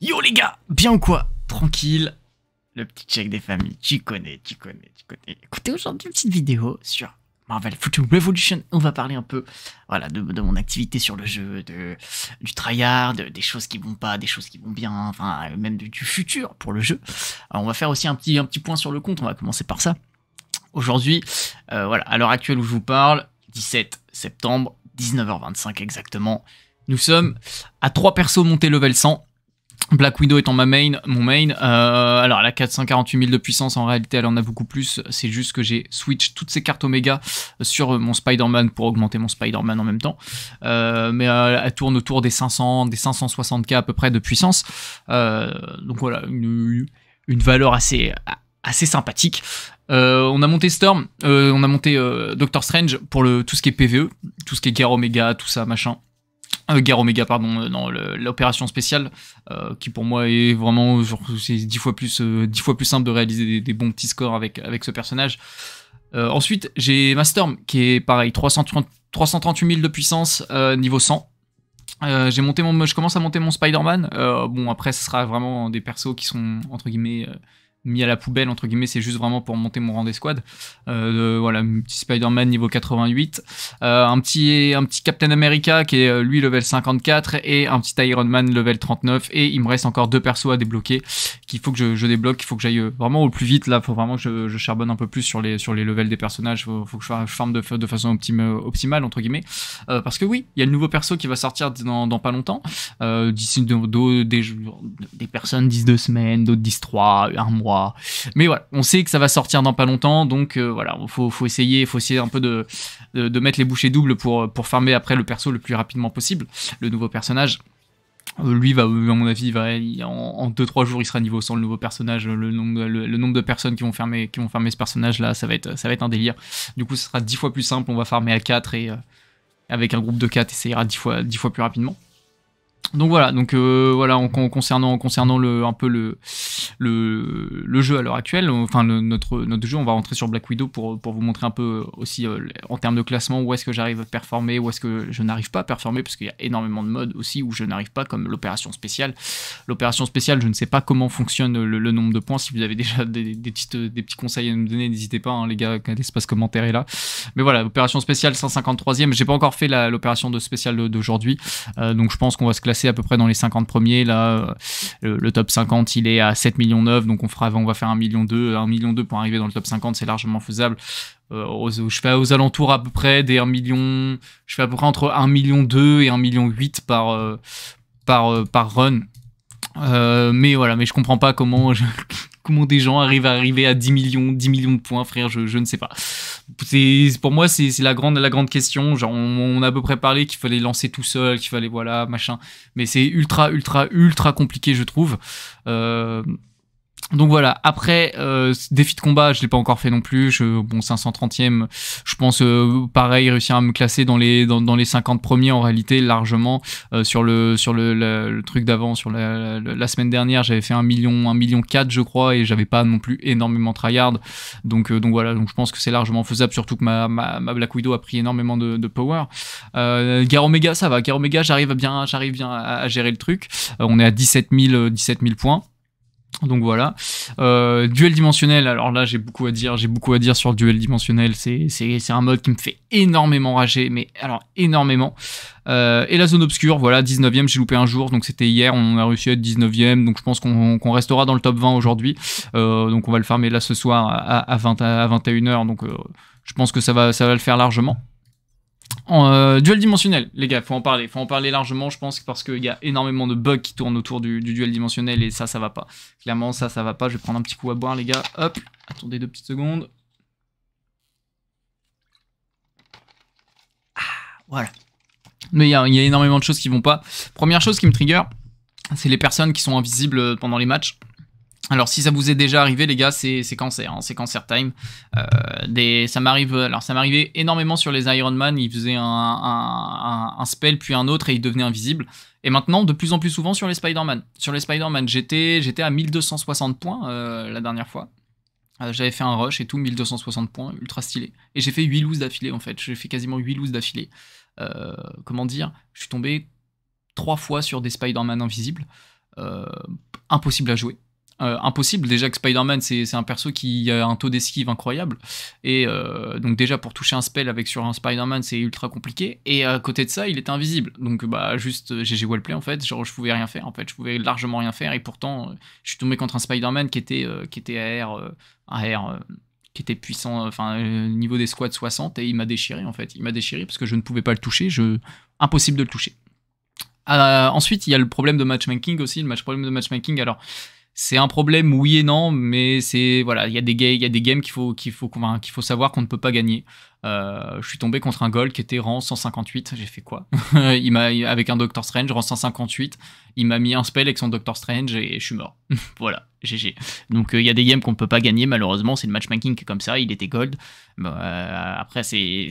Yo les gars, bien ou quoi Tranquille. Le petit check des familles, tu connais, tu connais, tu connais. Écoutez aujourd'hui une petite vidéo sur Marvel Future Revolution. On va parler un peu voilà, de, mon activité sur le jeu, du tryhard, des choses qui vont pas, des choses qui vont bien, enfin même du, futur pour le jeu. on va faire aussi un petit, un petit point sur le compte, on va commencer par ça. Aujourd'hui, euh, voilà, à l'heure actuelle où je vous parle, 17 septembre, 19h25 exactement, nous sommes à 3 persos montés level 100. Black Widow étant ma main, mon main, euh, alors elle a 448 000 de puissance, en réalité elle en a beaucoup plus, c'est juste que j'ai switch toutes ces cartes Omega sur mon Spider-Man pour augmenter mon Spider-Man en même temps, euh, mais euh, elle tourne autour des 500, des 560k à peu près de puissance, donc voilà, une, valeur assez, assez sympathique. on a monté Storm, on a monté Doctor Strange pour le, tout ce qui est PVE, tout ce qui est guerre Omega, tout ça, machin. Euh, guerre Omega, pardon, euh, dans l'opération spéciale, euh, qui pour moi est vraiment, c'est dix fois plus, fois plus simple de réaliser des, bons petits scores avec avec ce personnage. ensuite, j'ai Masterm, qui est pareil, 330, 338 000 de puissance, niveau 100. j'ai monté mon, je commence à monter mon Spider-Man. bon, après, ce sera vraiment des persos qui sont entre guillemets mis à la poubelle entre guillemets c'est juste vraiment pour monter mon rang d'escouade euh, voilà un petit Spider-Man niveau 88 euh, un petit un petit Captain America qui est euh, lui level 54 et un petit Iron Man level 39 et il me reste encore deux persos à débloquer qu'il faut que je, débloque il faut que j'aille vraiment au plus vite là faut vraiment que je, charbonne un peu plus sur les sur les levels des personnages faut, faut que je, forme de, façon optimale entre guillemets parce que oui il y a le nouveau perso qui va sortir dans, pas longtemps d'ici des, des personnes 10 deux semaines d'autres 10 trois un mois mais voilà, on sait que ça va sortir dans pas longtemps, donc euh, voilà, faut, faut essayer, faut un peu de, mettre les bouchées doubles pour, pour farmer après le perso le plus rapidement possible, le nouveau personnage. Euh, lui va, euh, à mon avis, en, 2-3 jours, il sera niveau 100 le nouveau personnage. Le nombre, de personnes qui vont fermer, qui ce personnage-là, ça va être, un délire. Du coup, ce sera 10 fois plus simple. On va farmer à 4 et avec un groupe de 4, essayera ça fois, 10 fois plus rapidement donc voilà, donc euh, voilà, en, concernant concernant le un peu le le, le jeu à l'heure actuelle, enfin notre notre jeu, on va rentrer sur Black Widow pour pour vous montrer un peu euh, aussi euh, en termes de classement où est-ce que j'arrive à performer, où est-ce que je n'arrive pas à performer parce qu'il y a énormément de modes aussi où je n'arrive pas comme l'opération spéciale. L'opération spéciale, je ne sais pas comment fonctionne le, nombre de points. Si vous avez déjà des, des petits conseils à me donner, n'hésitez pas hein, les gars, espace commentaire est là. Mais voilà, opération spéciale 153e, j'ai pas encore fait l'opération de spéciale d'aujourd'hui, donc je pense qu'on va se classer à peu près dans les 50 premiers. Là, euh, le, top 50, il est à 7 millions 9, donc on fera, on va faire 1 million 2, 1 million 2 pour arriver dans le top 50, c'est largement faisable. Euh, je fais aux alentours à peu près des 1 million, je fais à peu près entre 1 million 2 et 1 million 8 par euh, par par run. mais voilà, mais je comprends pas comment comment des gens arrivent à arriver à 10 millions, 10 millions de points, frère, je ne sais pas pour moi, c'est la grande, la grande question. Genre, on, a à peu près parlé qu'il fallait lancer tout seul, qu'il fallait, voilà, machin. Mais c'est ultra, ultra, ultra compliqué, je trouve. Euh, donc voilà, après euh, défi de combat, je l'ai pas encore fait non plus, je bon 530e, je pense euh, pareil réussir à me classer dans les dans, dans les 50 premiers en réalité largement euh, sur le sur le, truc d'avant sur la, semaine dernière, j'avais fait un million 1 million 4 je crois et j'avais pas non plus énormément tryhard. Donc donc voilà, donc je pense que c'est largement faisable surtout que ma, ma, Black Widow a pris énormément de, power. Euh, Gare ça va, Garo j'arrive bien j'arrive bien à, gérer le truc. on est à 17 000 17 000 points. Donc voilà. Euh, duel dimensionnel, alors là j'ai beaucoup à dire, j'ai beaucoup à dire sur le duel dimensionnel, c'est un mode qui me fait énormément rager, mais alors énormément. Euh, et la zone obscure, voilà, 19ème, j'ai loupé un jour, donc c'était hier, on a réussi à être 19ème, donc je pense qu'on restera dans le top 20 aujourd'hui. Euh, donc on va le fermer là ce soir à, à, 20, à 21h, donc je pense que ça va, ça va le faire largement. Euh, duel dimensionnel, les gars, faut en parler, faut en parler largement, je pense, parce qu'il y a énormément de bugs qui tournent autour du, duel dimensionnel et ça, ça va pas. Clairement, ça, ça va pas. Je vais prendre un petit coup à boire, les gars. Hop, attendez deux petites secondes. Ah, voilà. Mais il y, a énormément de choses qui vont pas. Première chose qui me trigger, c'est les personnes qui sont invisibles pendant les matchs. Alors si ça vous est déjà arrivé les gars, c'est cancer, hein, c'est cancer time. Euh, ça m'arrive, alors ça m'arrivait énormément sur les Iron Man, ils faisaient un, spell puis un autre et ils devenaient invisibles. Et maintenant de plus en plus souvent sur les Spider-Man. Sur les Spider-Man, j'étais à 1260 points euh, la dernière fois. Euh, j'avais fait un rush et tout, 1260 points, ultra stylé. Et j'ai fait 8 loos d'affilée en fait, j'ai fait quasiment 8 loos d'affilée. comment dire, je suis tombé 3 fois sur des Spider-Man invisibles. impossible à jouer euh, impossible. Déjà que Spider-Man, c'est un perso qui a un taux d'esquive incroyable. Et euh, donc, déjà, pour toucher un spell avec sur un Spider-Man, c'est ultra compliqué. Et à côté de ça, il est invisible. Donc, bah, juste GG euh, play en fait. Genre, je pouvais rien faire, en fait. Je pouvais largement rien faire. Et pourtant, je suis tombé contre un Spider-Man qui était, qui était qui était puissant, enfin, niveau des squats 60, et il m'a déchiré en fait. Il m'a déchiré parce que je ne pouvais pas le toucher, je... impossible de le toucher. ensuite, il y a le problème de matchmaking aussi, le match problème de matchmaking. Alors, c'est un problème oui et non, mais c'est voilà, il y a des il games qu'il faut qu'il faut qu'il faut savoir qu'on ne peut pas gagner. Euh, je suis tombé contre un gold qui était rang 158. J'ai fait quoi Il m'a avec un Doctor Strange rang 158. Il m'a mis un spell avec son Doctor Strange et je suis mort. voilà, GG. Donc euh, il y a des games qu'on ne peut pas gagner malheureusement. C'est le matchmaking qui est comme ça. Il était gold. Euh, après c'est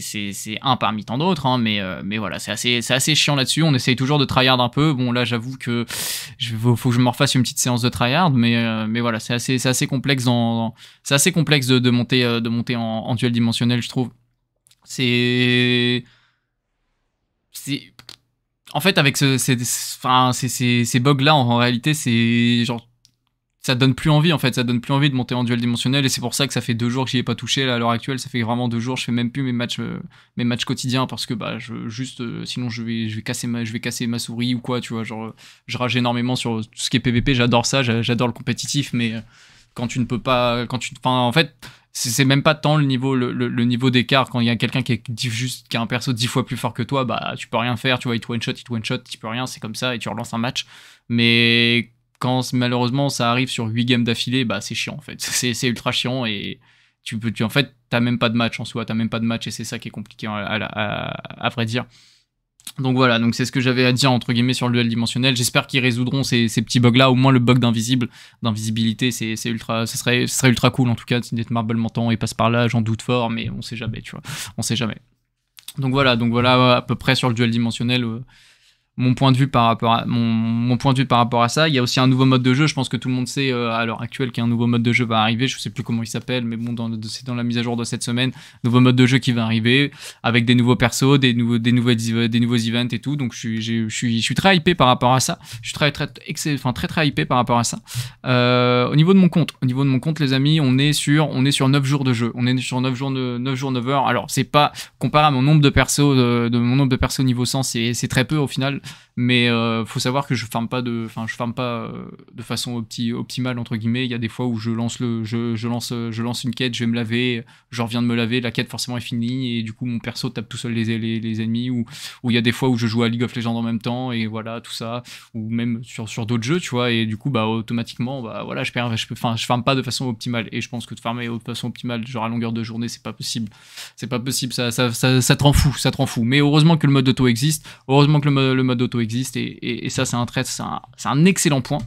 un parmi tant d'autres, hein, mais euh, mais voilà c'est assez c'est assez chiant là-dessus. On essaye toujours de tryhard un peu. Bon là j'avoue que je faut que je me refasse une petite séance de tryhard, mais mais voilà c'est assez c'est assez complexe dans, c'est assez complexe de, de monter de monter en, en duel dimensionnel je trouve. C'est. C'est. En fait, avec ces, enfin, ces, bugs-là, en, réalité, c'est genre ça donne plus envie en fait, ça donne plus envie de monter en duel dimensionnel et c'est pour ça que ça fait deux jours que j'y ai pas touché là à l'heure actuelle, ça fait vraiment deux jours, je fais même plus mes matchs, euh, mes matchs quotidiens parce que bah je, juste euh, sinon je vais, je vais casser ma, je vais casser ma souris ou quoi, tu vois, genre je rage énormément sur tout ce qui est PVP, j'adore ça, j'adore le compétitif, mais euh, quand tu ne peux pas, quand tu, enfin en fait c'est même pas tant le niveau le, le, niveau d'écart quand il y a quelqu'un qui est juste qui a un perso dix fois plus fort que toi bah tu peux rien faire tu vois il one shot il one shot tu peux rien c'est comme ça et tu relances un match mais quand malheureusement ça arrive sur huit games d'affilée bah c'est chiant en fait c'est ultra chiant et tu peux tu en fait t'as même pas de match en soi t'as même pas de match et c'est ça qui est compliqué hein, à, à vrai dire donc voilà, donc c'est ce que j'avais à dire entre guillemets sur le duel dimensionnel. J'espère qu'ils résoudront ces, petits bugs là, au moins le bug d'invisible, d'invisibilité, c'est ultra, ça serait, serait ultra cool en tout cas si Marble m'entend et passe par là, j'en doute fort, mais on sait jamais, tu vois, on sait jamais. Donc voilà, donc voilà à peu près sur le duel dimensionnel. Euh, mon point de vue par rapport à mon, point de vue par rapport à ça. Il y a aussi un nouveau mode de jeu. Je pense que tout le monde sait euh, à l'heure actuelle qu'un nouveau mode de jeu va arriver. Je ne sais plus comment il s'appelle, mais bon, c'est dans la mise à jour de cette semaine, nouveau mode de jeu qui va arriver avec des nouveaux persos, des nouveaux, des nouveaux, des nouveaux events et tout. Donc je suis, je, suis, je suis très hypé par rapport à ça. Je suis très, très, enfin très, très hypé par rapport à ça. Euh, au niveau de mon compte, au niveau de mon compte, les amis, on est sur, on est sur 9 jours de jeu. On est sur 9 jours, 9 jours, heures. Alors c'est pas comparé à mon nombre de persos, euh, de, mon nombre de persos niveau 100, c'est très peu au final mais euh, faut savoir que je ferme pas de, enfin je farme pas euh, de façon optimale entre guillemets. Il y a des fois où je lance le, je, je, lance, je lance une quête, je vais me laver, je reviens de me laver, la quête forcément est finie et du coup mon perso tape tout seul les, les, ennemis. Ou ou il y a des fois où je joue à League of Legends en même temps et voilà tout ça. Ou même sur sur d'autres jeux, tu vois. Et du coup bah automatiquement bah voilà je perds, je enfin je farme pas de façon optimale. Et je pense que de farmer de façon optimale genre à longueur de journée c'est pas possible, c'est pas possible. Ça ça ça, ça te rend fou, ça te rend Mais heureusement que le mode auto existe, heureusement que le, le mode d'auto existe et, ça c'est un trait, c'est un, excellent point.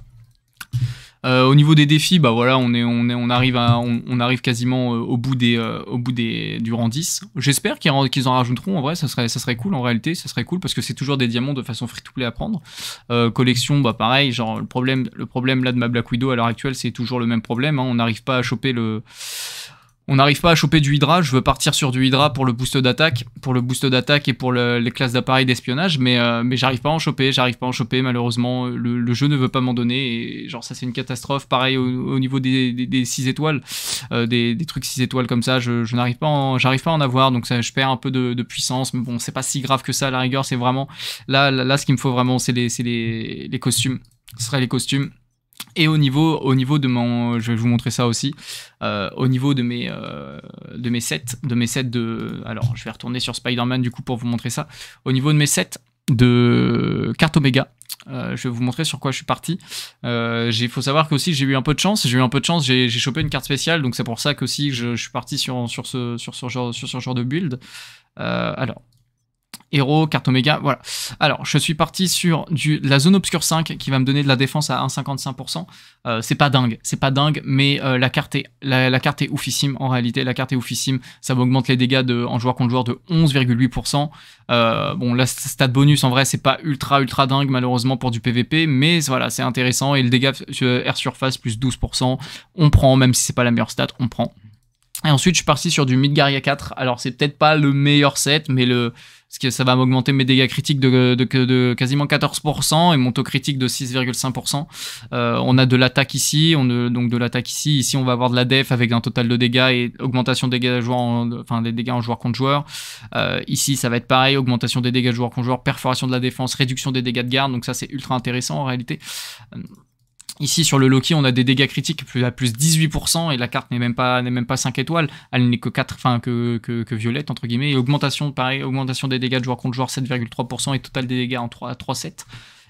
Euh, au niveau des défis, bah voilà, on, est, on, est, on arrive, à, on, arrive quasiment euh, au bout, des, euh, au bout des, du rang 10. J'espère qu'ils en rajouteront, en vrai, ça serait, ça serait cool, en réalité, ça serait cool, parce que c'est toujours des diamants de façon free-to-play à prendre. collection, bah pareil, genre le problème, le problème là de ma Black Widow à l'heure actuelle, c'est toujours le même problème, hein. on n'arrive pas à choper le on n'arrive pas à choper du Hydra, je veux partir sur du Hydra pour le boost d'attaque, pour le boost d'attaque et pour les classes d'appareils d'espionnage, mais, euh, mais j'arrive pas à en choper, j'arrive pas à en choper, malheureusement, euh, le, jeu ne veut pas m'en donner, et genre ça c'est une catastrophe, pareil au, niveau des, 6 étoiles, euh, des, trucs 6 étoiles comme ça, je, n'arrive pas, j'arrive pas à en avoir, donc ça, je perds un peu de, puissance, mais bon, c'est pas si grave que ça, à la rigueur, c'est vraiment, là, là, ce qu'il me faut vraiment, c'est les, les, les costumes, ce serait les costumes. Et au niveau, au niveau de mon, je vais vous montrer ça aussi, euh, au niveau de mes, euh, de mes sets, de mes sets de, alors je vais retourner sur Spider-Man du coup pour vous montrer ça, au niveau de mes sets de cartes Omega, euh, je vais vous montrer sur quoi je suis parti. Il faut savoir qu'aussi, j'ai eu un peu de chance. J'ai eu un peu de chance. J'ai chopé une carte spéciale, donc c'est pour ça que je, suis parti sur, sur, ce, sur, genre, sur ce genre de build. alors, héros, carte oméga, voilà. Alors, je suis parti sur du, la zone obscure 5 qui va me donner de la défense à 1,55%. Euh, c'est pas dingue, c'est pas dingue, mais euh, la, carte est, la, carte est oufissime en réalité. La carte est oufissime, ça augmente les dégâts de, en joueur contre joueur de 11,8%. Euh, bon, la stat bonus en vrai, c'est pas ultra ultra dingue malheureusement pour du PVP, mais voilà, c'est intéressant. Et le dégât air surface plus 12%, on prend, même si c'est pas la meilleure stat, on prend. Et ensuite, je suis parti sur du Midgaria 4. Alors, c'est peut-être pas le meilleur set, mais le, ce que ça va m'augmenter mes dégâts critiques de, de, de, quasiment 14% et mon taux critique de 6,5%. Euh, on a de l'attaque ici, on donc de l'attaque ici. Ici, on va avoir de la def avec un total de dégâts et augmentation des dégâts, joueurs en, enfin, des dégâts en joueur contre joueur. Euh, ici, ça va être pareil, augmentation des dégâts de joueur contre joueur, perforation de la défense, réduction des dégâts de garde. Donc ça, c'est ultra intéressant en réalité. Euh, Ici sur le Loki, on a des dégâts critiques à plus 18% et la carte n'est même pas n'est même pas 5 étoiles, elle n'est que 4 enfin que, violette entre guillemets et augmentation pareil, augmentation des dégâts de joueur contre joueur 7,3% et total des dégâts en 3 3,7.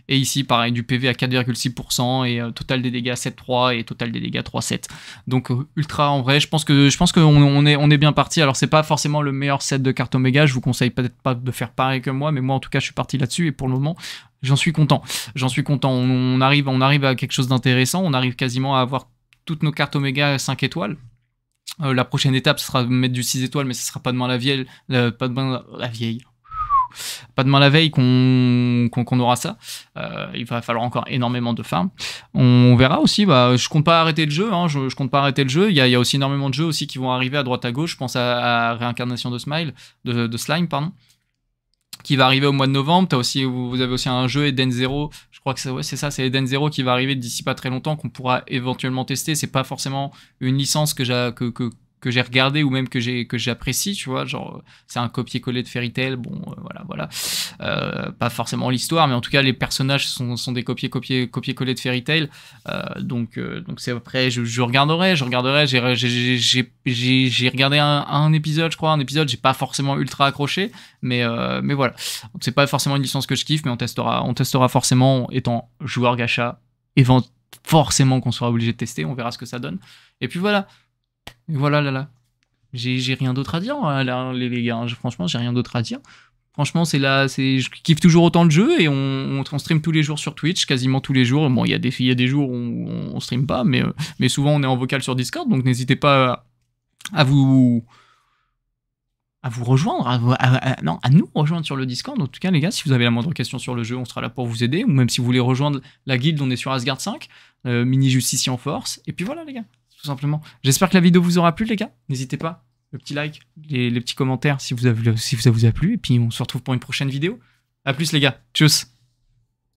Et ici, pareil, du PV à 4,6% euh, et total des dégâts 7,3 et total des dégâts 3,7. Donc euh, ultra en vrai, je pense que je pense qu'on on est, on est bien parti. Alors c'est pas forcément le meilleur set de cartes Oméga, je vous conseille peut-être pas de faire pareil que moi, mais moi en tout cas je suis parti là-dessus et pour le moment J'en suis content. J'en suis content. On, arrive, on arrive à quelque chose d'intéressant. On arrive quasiment à avoir toutes nos cartes Oméga 5 étoiles. Euh, la prochaine étape, ce sera mettre du 6 étoiles, mais ce sera pas demain la vieille. pas demain la vieille. Pas demain la veille qu'on aura ça. Euh, il va falloir encore énormément de farm. On verra aussi. Bah, je compte pas arrêter le jeu. Hein. je, compte pas arrêter le jeu. Il y, a, aussi énormément de jeux aussi qui vont arriver à droite à gauche. Je pense à, Réincarnation de Smile, de Slime, pardon qui va arriver au mois de novembre. As aussi, vous avez aussi un jeu Eden Zero. Je crois que c'est ça, c'est Eden Zero qui va arriver d'ici pas très longtemps, qu'on pourra éventuellement tester. C'est pas forcément une licence que, que, que, que j'ai regardé ou même que j'ai que j'apprécie tu vois genre c'est un copier-coller de Fairy Tail bon euh, voilà voilà euh, pas forcément l'histoire mais en tout cas les personnages sont, sont des copier copier copier coller de Fairy Tail euh, donc donc c'est après je, regarderai je regarderai j'ai j'ai regardé un, un, épisode je crois un épisode j'ai pas forcément ultra accroché mais mais voilà c'est pas forcément une licence que je kiffe mais on testera on testera forcément étant joueur gacha éventuellement forcément qu'on sera obligé de tester on verra ce que ça donne et puis voilà voilà, là, là. J'ai rien d'autre à dire, hein, les, gars. Hein. Franchement, j'ai rien d'autre à dire. Franchement, c'est là, c'est, je kiffe toujours autant le jeu et on, on, stream tous les jours sur Twitch, quasiment tous les jours. Bon, il y a des, il des jours où on, stream pas, mais, euh, mais souvent on est en vocal sur Discord, donc n'hésitez pas à, vous, à vous rejoindre, à, non, à nous rejoindre sur le Discord. En tout cas, les gars, si vous avez la moindre question sur le jeu, on sera là pour vous aider. Ou même si vous voulez rejoindre la guilde, on est sur Asgard 5, euh, Mini justice en force. Et puis voilà, les gars simplement. J'espère que la vidéo vous aura plu, les gars. N'hésitez pas, le petit like, les, petits commentaires si, vous avez, si ça vous a plu. Et puis, on se retrouve pour une prochaine vidéo. À plus, les gars. Tchuss